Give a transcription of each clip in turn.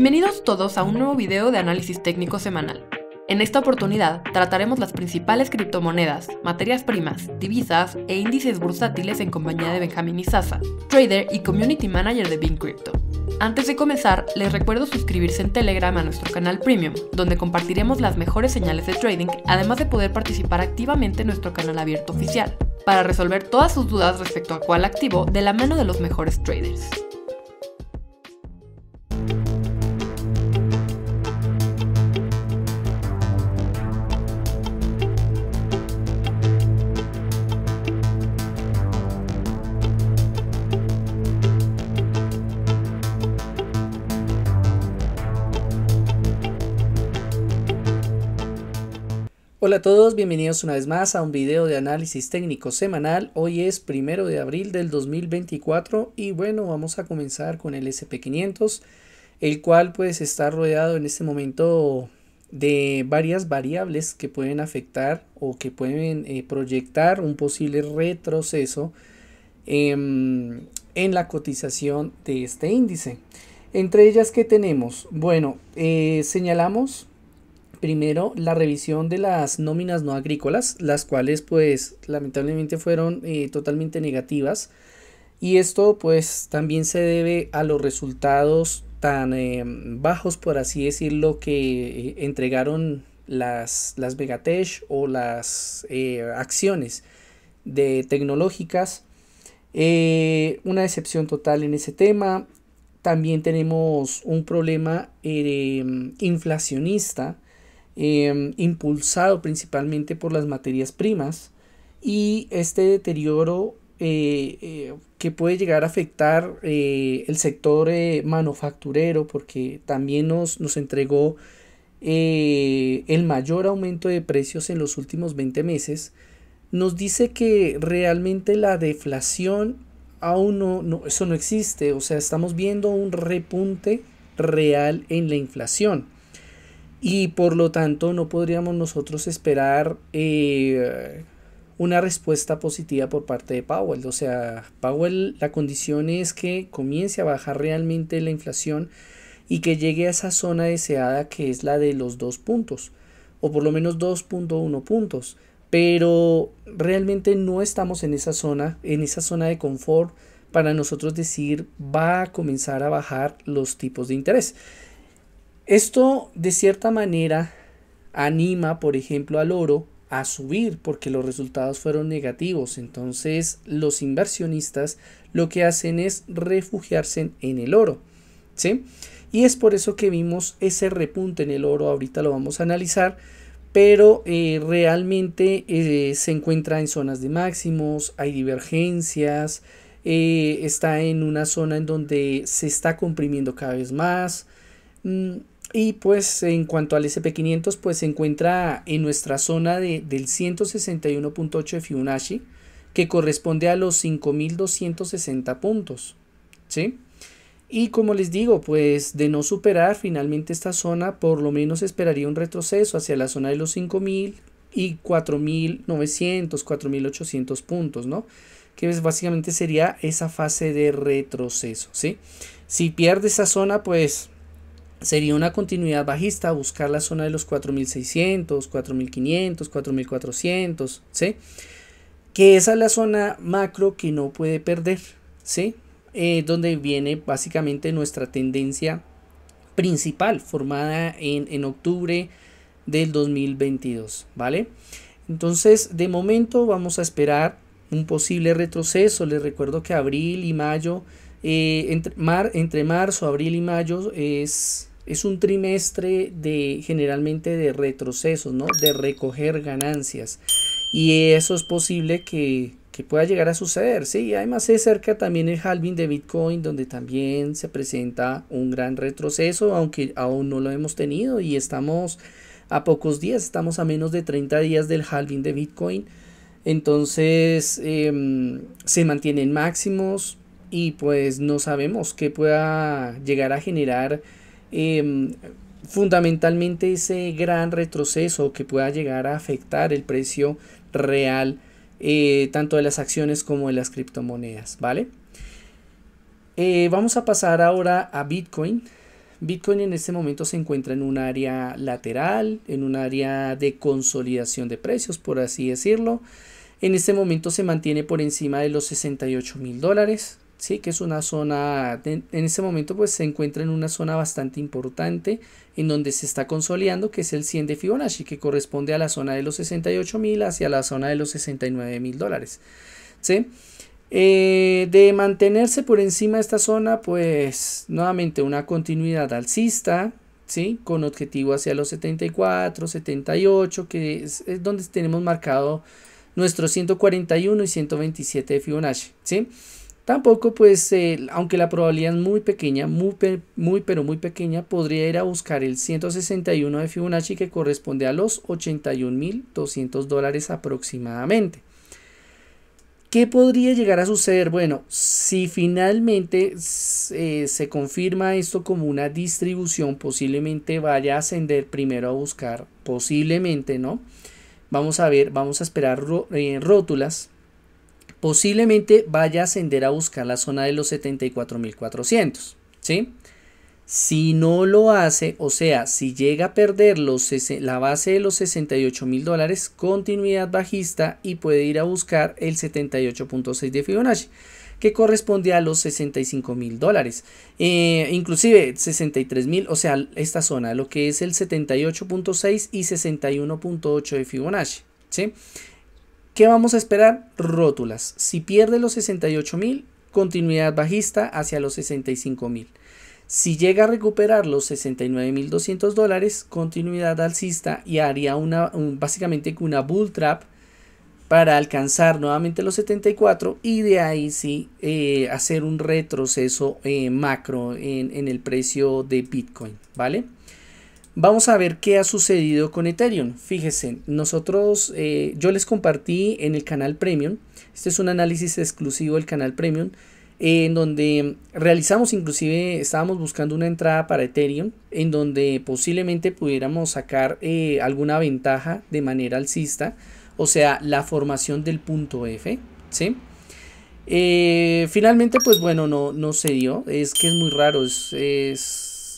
Bienvenidos todos a un nuevo video de análisis técnico semanal. En esta oportunidad trataremos las principales criptomonedas, materias primas, divisas e índices bursátiles en compañía de Benjamin Isaza, trader y community manager de Bing Crypto. Antes de comenzar, les recuerdo suscribirse en Telegram a nuestro canal Premium, donde compartiremos las mejores señales de trading, además de poder participar activamente en nuestro canal abierto oficial, para resolver todas sus dudas respecto a cuál activo de la mano de los mejores traders. Hola a todos, bienvenidos una vez más a un video de análisis técnico semanal. Hoy es primero de abril del 2024 y bueno, vamos a comenzar con el SP500, el cual pues está rodeado en este momento de varias variables que pueden afectar o que pueden eh, proyectar un posible retroceso em, en la cotización de este índice. Entre ellas, que tenemos? Bueno, eh, señalamos primero la revisión de las nóminas no agrícolas, las cuales pues lamentablemente fueron eh, totalmente negativas. Y esto pues también se debe a los resultados tan eh, bajos, por así decirlo, que eh, entregaron las, las megatech o las acciones de tecnológicas. una decepción total en ese tema también tenemos un problema inflacionista Em, impulsado principalmente por las materias primas y este deterioro eh, eh, que puede llegar a afectar eh, el sector manufacturero porque también nos, entregó el mayor aumento de precios en los últimos 20 meses, nos dice que realmente la deflación aún no, eso no existe, o sea, estamos viendo un repunte real en la inflación y por lo tanto no podríamos nosotros esperar eh, una respuesta positiva por parte de Powell. O sea, Powell la condición es que comience a bajar realmente la inflación y que llegue a esa zona deseada que es la de los dos puntos, o por lo menos 2.1 puntos. Pero realmente no estamos en esa zona, en esa zona de confort para nosotros decir va a comenzar a bajar los tipos de interés. Esto de cierta manera anima, por ejemplo, al oro a subir porque los resultados fueron negativos. Entonces los inversionistas lo que hacen es refugiarse en el oro. ¿sí? Y es por eso que vimos ese repunte en el oro. Ahorita lo vamos a analizar. Pero eh, realmente eh, se encuentra en zonas de máximos, hay divergencias, eh, está en una zona en donde se está comprimiendo cada vez más. Mm, y pues en cuanto al SP500, pues se encuentra en nuestra zona de, del 161.8 de Fibonacci, que corresponde a los 5.260 puntos. ¿sí? Y como les digo, pues de no superar finalmente esta zona, por lo menos esperaría un retroceso hacia la zona de los 5.000 y 4.900, 4.800 puntos, ¿no? Que básicamente sería esa fase de retroceso, ¿sí? Si pierde esa zona, pues sería una continuidad bajista, buscar la zona de los 4600, 4500, 4400, ¿sí? Que esa es la zona macro que no puede perder, ¿sí? Eh, donde viene básicamente nuestra tendencia principal formada en, octubre del 2022, ¿vale? Entonces, de momento vamos a esperar un posible retroceso. Les recuerdo que abril y mayo, eh, entre, mar, entre marzo, abril y mayo es es un trimestre de generalmente de retrocesos, ¿no? De recoger ganancias. Y eso es posible que, pueda llegar a suceder, ¿sí? Además se cerca también el halving de Bitcoin, donde también se presenta un gran retroceso, aunque aún no lo hemos tenido y estamos a pocos días, estamos a menos de 30 días del halving de Bitcoin. Entonces em, se mantienen máximos y pues no sabemos qué pueda llegar a generar Em, fundamentalmente ese gran retroceso que pueda llegar a afectar el precio real eh, tanto de las acciones como de las criptomonedas, ¿vale? Eh, vamos a pasar ahora a Bitcoin. Bitcoin en este momento se encuentra en un área lateral, en un área de consolidación de precios, por así decirlo. En este momento se mantiene por encima de los 68 mil dólares. ¿sí? que es una zona, en, este ese momento pues se encuentra en una zona bastante importante en donde se está consolidando, que es el 100 de Fibonacci, que corresponde a la zona de los 68 mil hacia la zona de los 69 mil dólares. Eh, de mantenerse por encima de esta zona, pues nuevamente una continuidad alcista, ¿sí? con objetivo hacia los 74, 78, que es, donde tenemos marcado nuestro 141 y 127 de Fibonacci. ¿sí? Tampoco, pues, eh, aunque la probabilidad es muy pequeña, muy, pero muy pequeña, podría ir a buscar el 161 de Fibonacci que corresponde a los 81.200 dólares aproximadamente. ¿Qué podría llegar a suceder? Bueno, si finalmente eh, se confirma esto como una distribución, posiblemente vaya a ascender primero a buscar, posiblemente, ¿no? Vamos a ver, vamos a esperar en eh, rótulas posiblemente vaya a ascender a buscar la zona de los 74.400, ¿sí? Si no lo hace, o sea, si llega a perder los, la base de los 68 mil dólares, continuidad bajista y puede ir a buscar el 78.6 de Fibonacci, que corresponde a los 65 mil dólares. Eh, inclusive 63 mil, o sea, esta zona, lo que es el 78.6 y 61.8 de Fibonacci. ¿Qué vamos a esperar? Rótulas. Si pierde los 68.000, continuidad bajista hacia los 65.000. Si llega a recuperar los 69.200 dólares, continuidad alcista y haría una, básicamente una bull trap para alcanzar nuevamente los 74 y de ahí sí eh, hacer un retroceso eh, macro en, en, el precio de Bitcoin, ¿vale? Vamos a ver qué ha sucedido con Ethereum. Fíjense, nosotros, eh, yo les compartí en el canal Premium, este es un análisis exclusivo del canal Premium, eh, en donde realizamos inclusive, estábamos buscando una entrada para Ethereum, en donde posiblemente pudiéramos sacar eh, alguna ventaja de manera alcista, o sea, la formación del punto F, ¿sí? finalmente, pues bueno, no, no se dio, es que es muy raro, es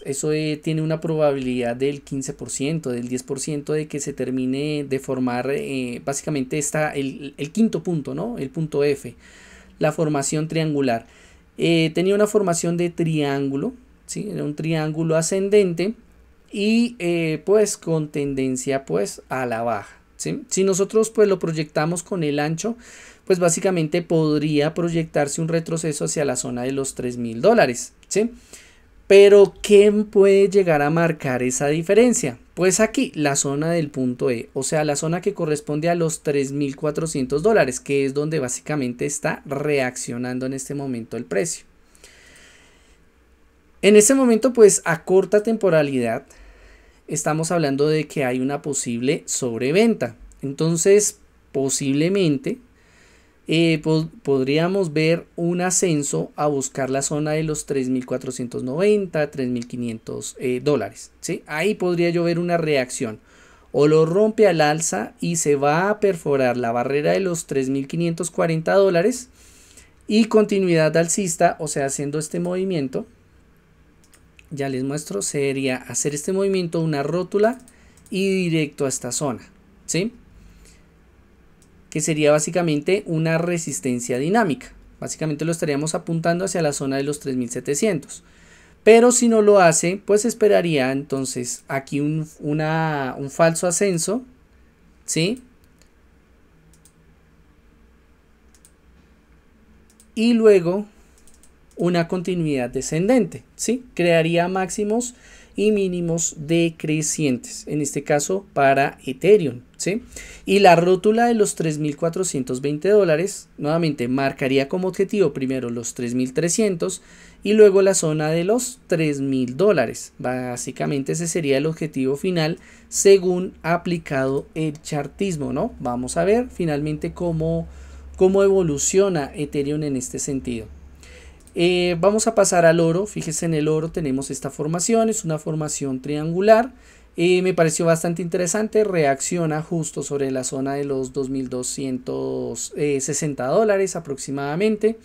pues, eso eh, tiene una probabilidad del 15%, del 10% de que se termine de formar eh, básicamente está el, quinto punto, ¿no? El punto F, la formación triangular. Eh, tenía una formación de triángulo, ¿sí? un triángulo ascendente y pues con tendencia pues a la baja. Si nosotros pues lo proyectamos con el ancho, pues básicamente podría proyectarse un retroceso hacia la zona de los 3000 mil dólares. ¿sí? Pero ¿quién puede llegar a marcar esa diferencia? Pues aquí, la zona del punto E, o sea, la zona que corresponde a los 3.400 dólares, que es donde básicamente está reaccionando en este momento el precio. En este momento, pues a corta temporalidad, estamos hablando de que hay una posible sobreventa. Entonces, posiblemente eh, podríamos ver un ascenso a buscar la zona de los 3.490, 3.500 eh, dólares. ¿sí? Ahí podría yo ver una reacción. O lo rompe al alza y se va a perforar la barrera de los 3.540 dólares y continuidad alcista, o sea, haciendo este movimiento, ya les muestro, sería hacer este movimiento una rótula y directo a esta zona. ¿sí? que sería básicamente una resistencia dinámica. Básicamente lo estaríamos apuntando hacia la zona de los 3700. Pero si no lo hace, pues esperaría entonces aquí un, un falso ascenso, ¿sí? Y luego una continuidad descendente, ¿sí? Crearía máximos y mínimos decrecientes, en este caso para Ethereum. ¿sí? Y la rótula de los 3.420 dólares, nuevamente marcaría como objetivo primero los 3.300 y luego la zona de los 3.000 dólares. Básicamente ese sería el objetivo final según aplicado el chartismo. ¿no? Vamos a ver finalmente cómo, cómo evoluciona Ethereum en este sentido. Eh, vamos a pasar al oro. Fíjese en el oro tenemos esta formación. Es una formación triangular. Eh, me pareció bastante interesante. Reacciona justo sobre la zona de los 2.260 dólares aproximadamente.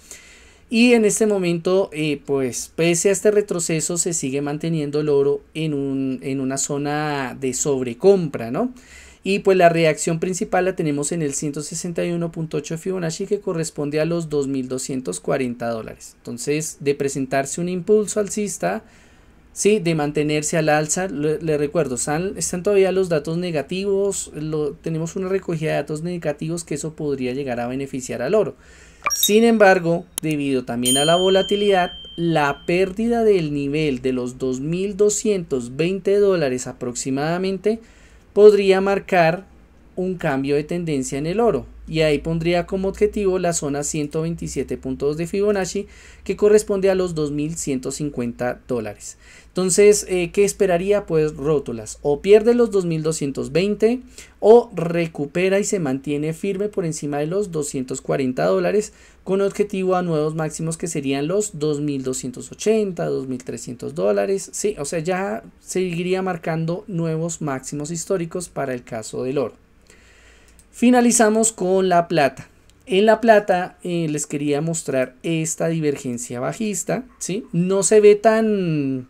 Y en este momento, eh, pues pese a este retroceso, se sigue manteniendo el oro en, en una zona de sobrecompra, ¿no? Y pues la reacción principal la tenemos en el 161.8 Fibonacci que corresponde a los 2.240 dólares. Entonces, de presentarse un impulso alcista, sí, de mantenerse al alza, le, recuerdo, están, están, todavía los datos negativos, lo, tenemos una recogida de datos negativos que eso podría llegar a beneficiar al oro. Sin embargo, debido también a la volatilidad, la pérdida del nivel de los 2.220 dólares aproximadamente, podría marcar un cambio de tendencia en el oro y ahí pondría como objetivo la zona 127.2 de Fibonacci que corresponde a los 2.150 dólares. Entonces, eh, ¿qué esperaría? Pues rótulas. O pierde los 2.220 o recupera y se mantiene firme por encima de los 240 dólares con objetivo a nuevos máximos que serían los 2.280, 2.300 dólares. Sí, o sea, ya seguiría marcando nuevos máximos históricos para el caso del oro. Finalizamos con la plata. En la plata eh, les quería mostrar esta divergencia bajista, ¿sí? No se ve tan,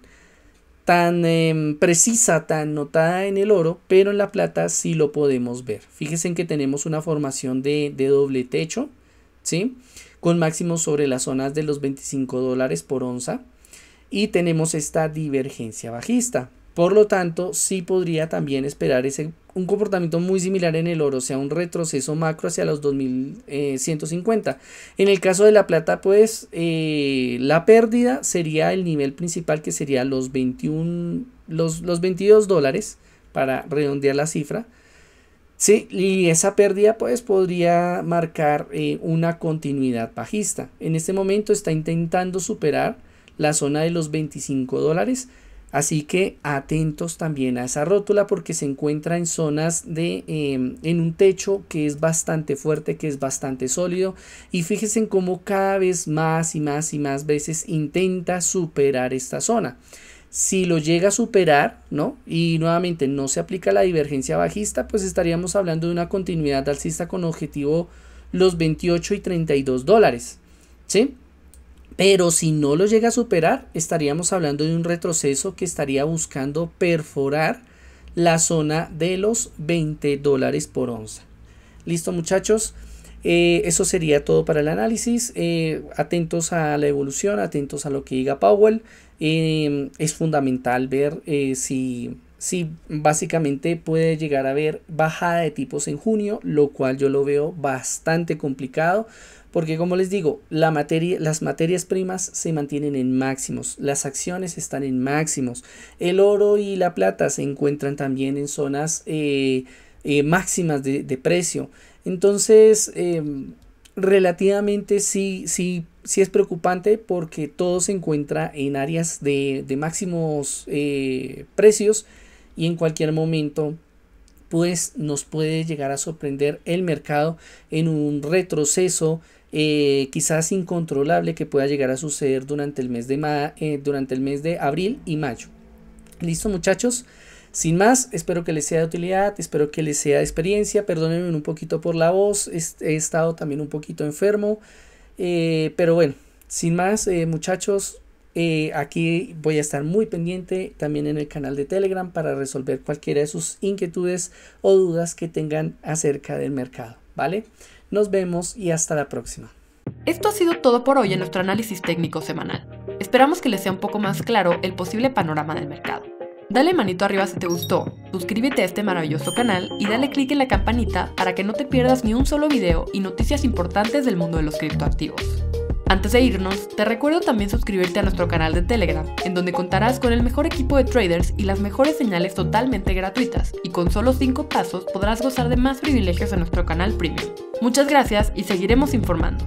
tan em, precisa, tan notada en el oro, pero en la plata sí lo podemos ver. Fíjense en que tenemos una formación de, doble techo, ¿sí? Con máximos sobre las zonas de los 25 dólares por onza y tenemos esta divergencia bajista. Por lo tanto, sí podría también esperar ese, un comportamiento muy similar en el oro, o sea, un retroceso macro hacia los 2150. Eh, en el caso de la plata, pues eh, la pérdida sería el nivel principal que sería los, 21, los, 22 dólares, para redondear la cifra. Sí, y esa pérdida pues podría marcar eh, una continuidad bajista. En este momento está intentando superar la zona de los 25 dólares Así que atentos también a esa rótula porque se encuentra en zonas de, em, en un techo que es bastante fuerte, que es bastante sólido. Y fíjense en cómo cada vez más y más y más veces intenta superar esta zona. Si lo llega a superar, ¿no? Y nuevamente no se aplica la divergencia bajista, pues estaríamos hablando de una continuidad alcista con objetivo los 28 y 32 dólares, ¿sí? Pero si no lo llega a superar, estaríamos hablando de un retroceso que estaría buscando perforar la zona de los 20 dólares por onza. Listo muchachos, eh, eso sería todo para el análisis. Eh, atentos a la evolución, atentos a lo que diga Powell. Eh, es fundamental ver si, si básicamente puede llegar a haber bajada de tipos en junio, lo cual yo lo veo bastante complicado porque como les digo, la materia, las materias primas se mantienen en máximos, las acciones están en máximos, el oro y la plata se encuentran también en zonas eh, eh, máximas de, precio. Entonces, em, relativamente sí, sí, sí es preocupante porque todo se encuentra en áreas de, de máximos eh, precios y en cualquier momento pues nos puede llegar a sorprender el mercado en un retroceso eh, quizás incontrolable que pueda llegar a suceder durante el mes de, eh, durante el mes de abril y mayo. Listo muchachos. Sin más, espero que les sea de utilidad, espero que les sea de experiencia. Perdónenme un poquito por la voz, he estado también un poquito enfermo. Eh, pero bueno, sin más, muchachos, aquí voy a estar muy pendiente también en el canal de Telegram para resolver cualquiera de sus inquietudes o dudas que tengan acerca del mercado. ¿Vale? Nos vemos y hasta la próxima. Esto ha sido todo por hoy en nuestro análisis técnico semanal. Esperamos que les sea un poco más claro el posible panorama del mercado. Dale manito arriba si te gustó, suscríbete a este maravilloso canal y dale clic en la campanita para que no te pierdas ni un solo video y noticias importantes del mundo de los criptoactivos. Antes de irnos, te recuerdo también suscribirte a nuestro canal de Telegram, en donde contarás con el mejor equipo de traders y las mejores señales totalmente gratuitas, y con solo 5 pasos podrás gozar de más privilegios en nuestro canal premium. Muchas gracias y seguiremos informando.